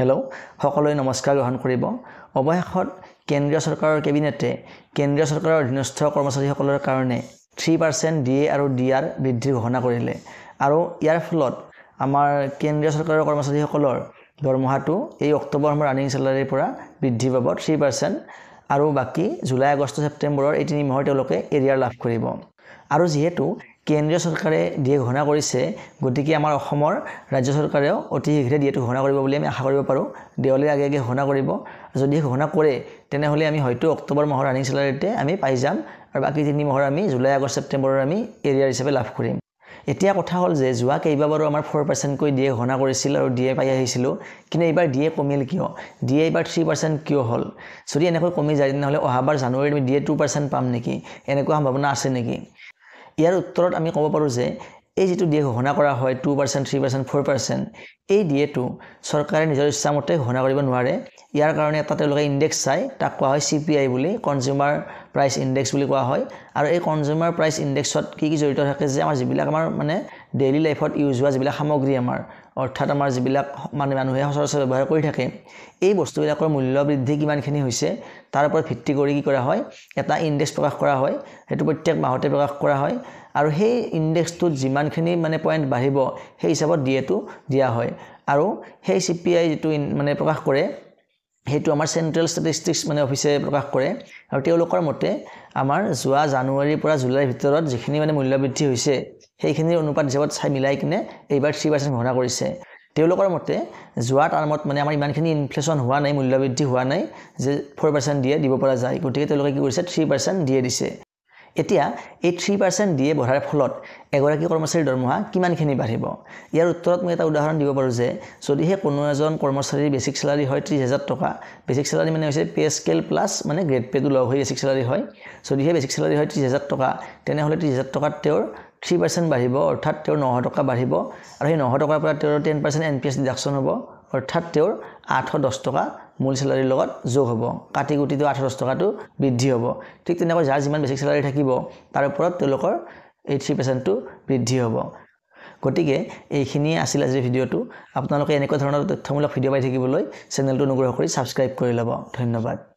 hello' সকলোৱে নমস্কাৰ গ্ৰহণ কৰিব অৱশেষত কেন্দ্ৰীয় চৰকাৰৰ কেবিনেটে কেন্দ্ৰীয় চৰকাৰৰ অধীনস্থ কৰ্মচাৰীসকলৰ কাৰণে থ্ৰী পাৰ্চেণ্ট ডি এ আৰু ডি আৰ বৃদ্ধি ঘোষণা কৰিলে আৰু ইয়াৰ ফলত আমাৰ কেন্দ্ৰীয় চৰকাৰৰ কৰ্মচাৰীসকলৰ দৰমহাটো এই অক্টোবৰ সময়ৰ ৰানিং চেলাৰীৰ পৰা বৃদ্ধি পাব থ্ৰী পাৰ্চেণ্ট আৰু বাকী জুলাই আগষ্ট ছেপ্টেম্বৰৰ এই তিনিমাহৰ তেওঁলোকে এৰিয়াৰ লাভ কৰিব আৰু যিহেতু কেন্দ্ৰীয় চৰকাৰে দিয়ে ঘোষণা কৰিছে গতিকে আমাৰ অসমৰ ৰাজ্য চৰকাৰেও অতি শীঘ্ৰে দিয়েটো ঘোষণা কৰিব বুলি আমি আশা কৰিব পাৰোঁ দেৱালী আগে আগে ঘোষণা কৰিব যদি ঘোষণা কৰে তেনেহ'লে আমি হয়তো অক্টোবৰ মাহৰ ৰানিং চেলাৰিতে আমি পাই যাম আৰু বাকী তিনি মাহৰ আমি জুলাই আগষ্ট ছেপ্টেম্বৰৰ আমি এৰিয়াৰ হিচাপে লাভ কৰিম এতিয়া কথা হ'ল যে যোৱা কেইবাবাৰো আমাৰ ফ'ৰ পাৰ্চেণ্টকৈ ডি এ ঘোষণা কৰিছিল আৰু ডি এ পাই আহিছিলোঁ কিন্তু এইবাৰ ডি এ কমিল কিয় ডি এ এইবাৰ থ্ৰী পাৰ্চেণ্ট কিয় হ'ল যদি এনেকৈ কমি যায় তেনেহ'লে অহাবাৰ জানুৱাৰীত আমি ডি এ টু পাৰ্চেণ্ট পাম নেকি এনেকুৱা সম্ভাৱনা আছে নেকি ইয়াৰ উত্তৰত আমি ক'ব পাৰোঁ যে এই যিটো ডিএ ঘোষণা কৰা হয় two percent three percent four percent এই ডিএটো চৰকাৰে নিজৰ ইচ্ছামতে ঘোষণা কৰিব নোৱাৰে ইয়াৰ কাৰণে এটা তেওঁলোকে ইণ্ডেক্স চাই তাক কোৱা হয় চি পি আই বুলি কনজিউমাৰ প্ৰাইচ ইণ্ডেক্স বুলি কোৱা হয় আৰু এই কনজিউমাৰ প্ৰাইচ ইণ্ডেক্সত কি কি জড়িত থাকে যে আমাৰ যিবিলাক আমাৰ মানে ডেইলি লাইফত ইউজ হোৱা যিবিলাক সামগ্ৰী আমাৰ অৰ্থাৎ আমাৰ যিবিলাক মানে মানুহে সচৰাচৰ ব্যৱহাৰ কৰি থাকে এই বস্তুবিলাকৰ মূল্য বৃদ্ধি কিমানখিনি হৈছে তাৰ ওপৰত ভিত্তি কৰি কি কৰা হয় এটা ইনডেক্স প্ৰকাশ কৰা হয় সেইটো প্ৰত্যেক মাহতে প্ৰকাশ কৰা হয় আৰু সেই ইণ্ডেক্সটোত যিমানখিনি মানে পইণ্ট বাঢ়িব সেই হিচাপত ডি এটো দিয়া হয় আৰু সেই চি পি আই যিটো মানে প্ৰকাশ কৰে সেইটো আমাৰ চেণ্ট্ৰেল ষ্টেটিষ্টিক্স মানে অফিচে প্ৰকাশ কৰে আৰু তেওঁলোকৰ মতে আমাৰ যোৱা জানুৱাৰীৰ পৰা জুলাইৰ ভিতৰত যিখিনি মানে মূল্য বৃদ্ধি হৈছে সেইখিনিৰ অনুপাত হিচাপত চাই মিলাই কিনে এইবাৰ থ্ৰী পাৰ্চেণ্ট ঘোষণা কৰিছে তেওঁলোকৰ মতে যোৱা টাৰ্মত মানে আমাৰ ইমানখিনি ইনফ্লেশ্যন হোৱা নাই মূল্যবৃদ্ধি হোৱা নাই যে ফ'ৰ পাৰ্চেণ্ট দিয়ে দিব পৰা যায় গতিকে তেওঁলোকে কি কৰিছে থ্ৰী পাৰ্চেণ্ট দিয়ে দিছে এতিয়া এই থ্ৰী পাৰ্চেণ্ট ডি এ বঢ়াৰ ফলত এগৰাকী কৰ্মচাৰীৰ দৰমহা কিমানখিনি বাঢ়িব ইয়াৰ উত্তৰত মই এটা উদাহৰণ দিব পাৰোঁ যে যদিহে কোনো এজন কৰ্মচাৰীৰ বেছিক চেলাৰী হয় ত্ৰিছ হাজাৰ টকা বেছিক চেলাৰী মানে হৈছে পে স্কেল প্লাছ মানে গ্ৰেড পেটো লগ হৈ বেছিক চেলাৰী হয় যদিহে বেছিক চেলাৰী হয় ত্ৰিছ হাজাৰ টকা তেনেহ'লে ত্ৰিছ হাজাৰ টকাত তেওঁৰ থ্ৰী পাৰ্চেণ্ট বাঢ়িব অৰ্থাৎ তেওঁৰ নশ টকা বাঢ়িব আৰু সেই নশ টকাৰ পৰা তেওঁৰ ten percent N P S deduction হ'ব অৰ্থাৎ তেওঁৰ আঠশ দহ টকা মূল চেলাৰীৰ লগত যোগ হ'ব কাটি গুটিটো আঠশ দহ টকাটো বৃদ্ধি হ'ব ঠিক তেনেকৈ যাৰ যিমান বেছিক চেলাৰী থাকিব তাৰ ওপৰত তেওঁলোকৰ এই থ্ৰী পাৰ্চেণ্টটো বৃদ্ধি হ'ব গতিকে এইখিনিয়ে আছিল আজিৰ ভিডিঅ'টো আপোনালোকে এনেকুৱা ধৰণৰ তথ্যমূলক ভিডিঅ' পাই থাকিবলৈ চেনেলটো অনুগ্ৰহ কৰি ছাবস্ক্ৰাইব কৰি ল'ব ধন্যবাদ